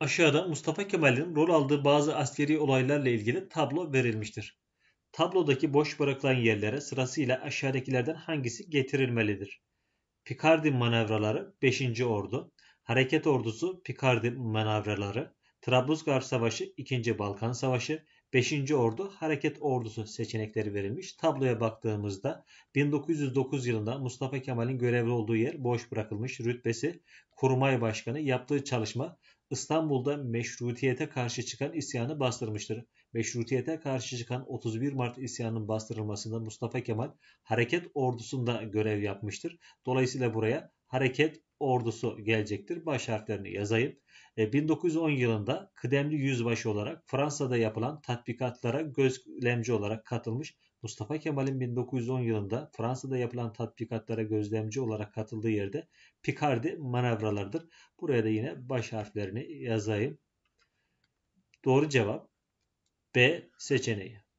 Aşağıda Mustafa Kemal'in rol aldığı bazı askeri olaylarla ilgili tablo verilmiştir. Tablodaki boş bırakılan yerlere sırasıyla aşağıdakilerden hangisi getirilmelidir? Picardin manevraları 5. Ordu, Hareket Ordusu Picardin manevraları, Trablusgarp Savaşı 2. Balkan Savaşı, 5. Ordu Hareket Ordusu seçenekleri verilmiş. Tabloya baktığımızda 1909 yılında Mustafa Kemal'in görevli olduğu yer boş bırakılmış. Rütbesi Kurmay Başkanı yaptığı çalışma İstanbul'da meşrutiyete karşı çıkan isyanı bastırmıştır. Meşrutiyete karşı çıkan 31 Mart isyanının bastırılmasında Mustafa Kemal hareket ordusunda görev yapmıştır. Dolayısıyla buraya hareket ordusu gelecektir. Baş harflerini yazayım. 1910 e, yılında kıdemli yüzbaşı olarak Fransa'da yapılan tatbikatlara gözlemci olarak katılmış Mustafa Kemal'in 1910 yılında Fransa'da yapılan tatbikatlara gözlemci olarak katıldığı yerde Picardi manevralardır. Buraya da yine baş harflerini yazayım. Doğru cevap B seçeneği.